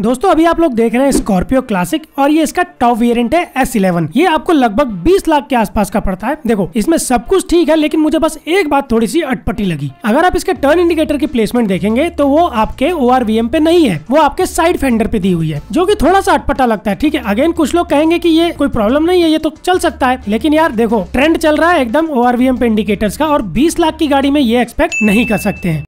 दोस्तों अभी आप लोग देख रहे हैं स्कॉर्पियो क्लासिक और ये इसका टॉप वेरिएंट है एस इलेवन ये आपको लगभग 20 लाख के आसपास का पड़ता है देखो इसमें सब कुछ ठीक है लेकिन मुझे बस एक बात थोड़ी सी अटपटी लगी अगर आप इसके टर्न इंडिकेटर की प्लेसमेंट देखेंगे तो वो आपके ओ पे नहीं है वो आपके साइड फेंडर पे दी हुई है जो की थोड़ा सा अटपटा लगता है ठीक है अगेन कुछ लोग कहेंगे की ये कोई प्रॉब्लम नहीं है ये तो चल सकता है लेकिन यार देखो ट्रेंड चल रहा है एकदम ओ पे इंडिकेटर्स का और बीस लाख की गाड़ी में ये एक्सपेक्ट नहीं कर सकते हैं